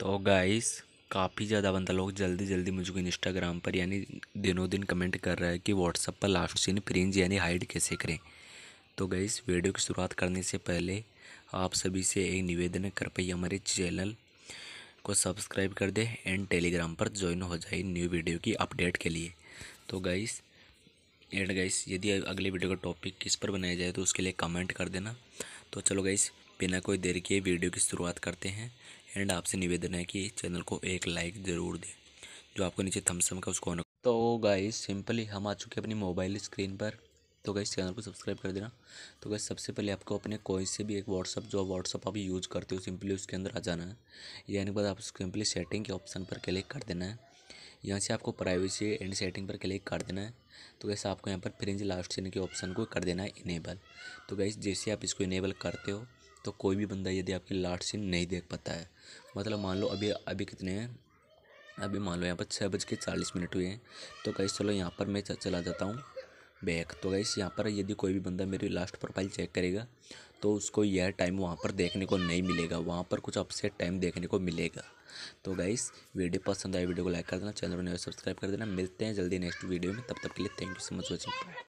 तो गाइस काफ़ी ज़्यादा बंदा लोग जल्दी जल्दी मुझको इंस्टाग्राम पर यानी दिनों दिन कमेंट कर रहा है कि व्हाट्सअप पर लास्ट सीन फ्रिंज यानी हाइड कैसे करें तो गाइस वीडियो की शुरुआत करने से पहले आप सभी से एक निवेदन कर पाइए हमारे चैनल को सब्सक्राइब कर दें एंड टेलीग्राम पर ज्वाइन हो जाए न्यू वीडियो की अपडेट के लिए तो गाइस एंड गाइस यदि अगले वीडियो का टॉपिक किस पर बनाया जाए तो उसके लिए कमेंट कर देना तो चलो गाइस बिना कोई देर के वीडियो की शुरुआत करते हैं एंड आपसे निवेदन है कि चैनल को एक लाइक ज़रूर दें जो आपको नीचे थम्सअप का उसको ऑन तो गाइस सिंपली हम आ चुके हैं अपनी मोबाइल स्क्रीन पर तो गाइस चैनल को सब्सक्राइब कर देना तो गाइस सबसे पहले आपको अपने कोई से भी एक व्हाट्सअप जो व्हाट्सअप आप यूज़ करते हो सिंपली उसके अंदर आ जाना है यानी बाद आप सिंपली सेटिंग के ऑप्शन पर क्लिक कर देना है यहाँ से आपको प्राइवेसी एंड सेटिंग पर क्लिक कर देना है तो गैस आपको यहाँ पर फ्रिंज लास्ट सीन के ऑप्शन को कर देना है इनेबल तो गैस जैसे आप इसको इनेबल करते हो तो कोई भी बंदा यदि आपकी लास्ट सीन नहीं देख पाता है मतलब मान लो अभी अभी कितने हैं अभी मान लो यहाँ पर छः बज के चालीस मिनट हुए हैं तो गाइस चलो यहाँ पर मैं चला जाता हूँ बैक तो गाइस यहाँ पर यदि कोई भी बंदा मेरी लास्ट प्रोफाइल चेक करेगा तो उसको यह टाइम वहाँ पर देखने को नहीं मिलेगा वहाँ पर कुछ अपसेट टाइम देखने को मिलेगा तो गाइस वीडियो पसंद आए वीडियो को लाइक कर देना चैनल को सब्सक्राइब तो कर देना मिलते हैं जल्दी नेक्स्ट वीडियो में तब तक के लिए thank you so much watching